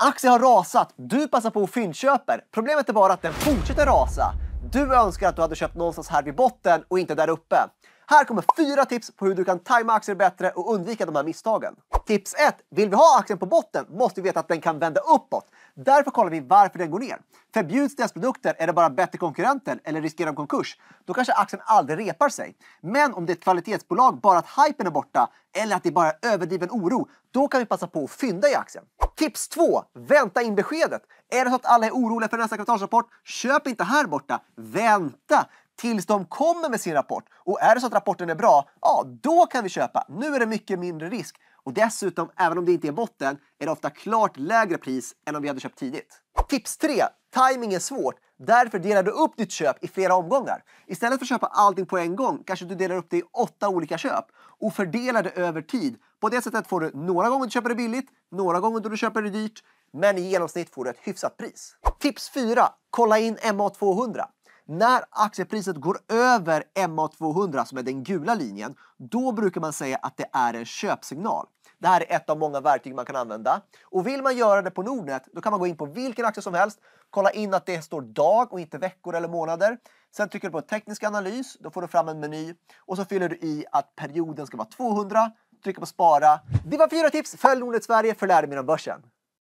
aktie har rasat, du passar på och fyndköper. Problemet är bara att den fortsätter rasa. Du önskar att du hade köpt någonstans här vid botten och inte där uppe. Här kommer fyra tips på hur du kan tajma aktier bättre och undvika de här misstagen. Tips 1. Vill vi ha aktien på botten måste vi veta att den kan vända uppåt. Därför kollar vi varför den går ner. Förbjuds deras produkter, är det bara bättre konkurrenter. eller riskerar de konkurs? Då kanske aktien aldrig repar sig. Men om det är ett kvalitetsbolag, bara att hypen är borta eller att det är bara är överdriven oro, då kan vi passa på att fynda i aktien. Tips 2. Vänta in beskedet. Är det så att alla är oroliga för nästa kvartalsrapport? Köp inte här borta. Vänta! tills de kommer med sin rapport. Och är det så att rapporten är bra, ja då kan vi köpa. Nu är det mycket mindre risk. Och dessutom, även om det inte är botten, är det ofta klart lägre pris än om vi hade köpt tidigt. Tips 3. Timing är svårt. Därför delar du upp ditt köp i flera omgångar. Istället för att köpa allting på en gång kanske du delar upp det i åtta olika köp och fördelar det över tid. På det sättet får du några gånger du köper det billigt, några gånger då du köper det dyrt, men i genomsnitt får du ett hyfsat pris. Tips 4. Kolla in MA200. När aktiepriset går över MA200, som är den gula linjen, då brukar man säga att det är en köpsignal. Det här är ett av många verktyg man kan använda. Och vill man göra det på Nordnet, då kan man gå in på vilken aktie som helst, kolla in att det står dag och inte veckor eller månader. Sen trycker du på teknisk analys, då får du fram en meny och så fyller du i att perioden ska vara 200, trycker på spara. Det var fyra tips, följ Nordnet Sverige för lärdomar om börsen.